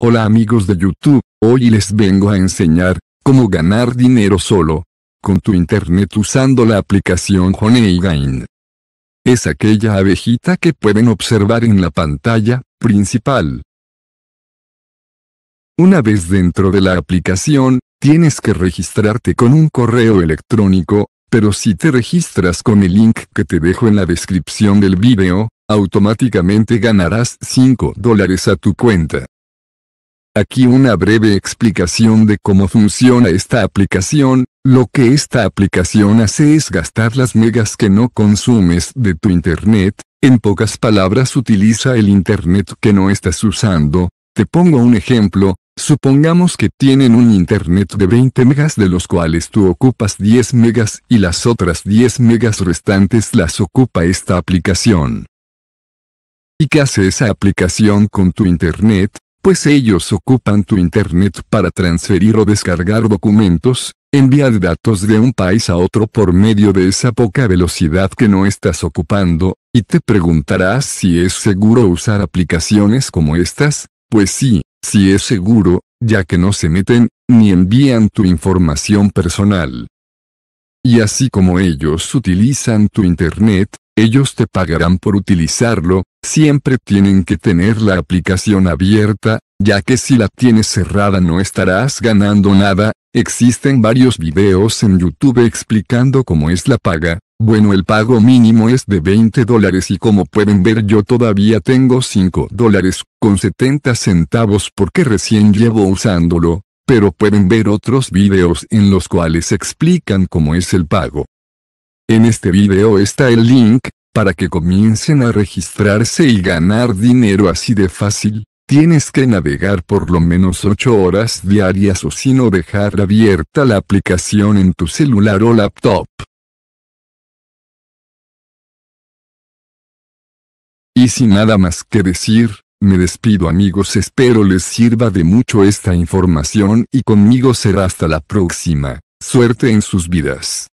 Hola amigos de YouTube, hoy les vengo a enseñar cómo ganar dinero solo con tu internet usando la aplicación HoneyGain. Es aquella abejita que pueden observar en la pantalla principal. Una vez dentro de la aplicación, tienes que registrarte con un correo electrónico, pero si te registras con el link que te dejo en la descripción del video, automáticamente ganarás 5 dólares a tu cuenta. Aquí una breve explicación de cómo funciona esta aplicación, lo que esta aplicación hace es gastar las megas que no consumes de tu Internet, en pocas palabras utiliza el Internet que no estás usando, te pongo un ejemplo, supongamos que tienen un Internet de 20 megas de los cuales tú ocupas 10 megas y las otras 10 megas restantes las ocupa esta aplicación. ¿Y qué hace esa aplicación con tu Internet? pues ellos ocupan tu Internet para transferir o descargar documentos, enviar datos de un país a otro por medio de esa poca velocidad que no estás ocupando, y te preguntarás si es seguro usar aplicaciones como estas, pues sí, sí es seguro, ya que no se meten, ni envían tu información personal. Y así como ellos utilizan tu Internet, ellos te pagarán por utilizarlo, siempre tienen que tener la aplicación abierta, ya que si la tienes cerrada no estarás ganando nada, existen varios videos en YouTube explicando cómo es la paga, bueno el pago mínimo es de 20 dólares y como pueden ver yo todavía tengo 5 dólares con 70 centavos porque recién llevo usándolo, pero pueden ver otros videos en los cuales explican cómo es el pago. En este video está el link, para que comiencen a registrarse y ganar dinero así de fácil, tienes que navegar por lo menos 8 horas diarias o no dejar abierta la aplicación en tu celular o laptop. Y sin nada más que decir, me despido amigos, espero les sirva de mucho esta información y conmigo será hasta la próxima. Suerte en sus vidas.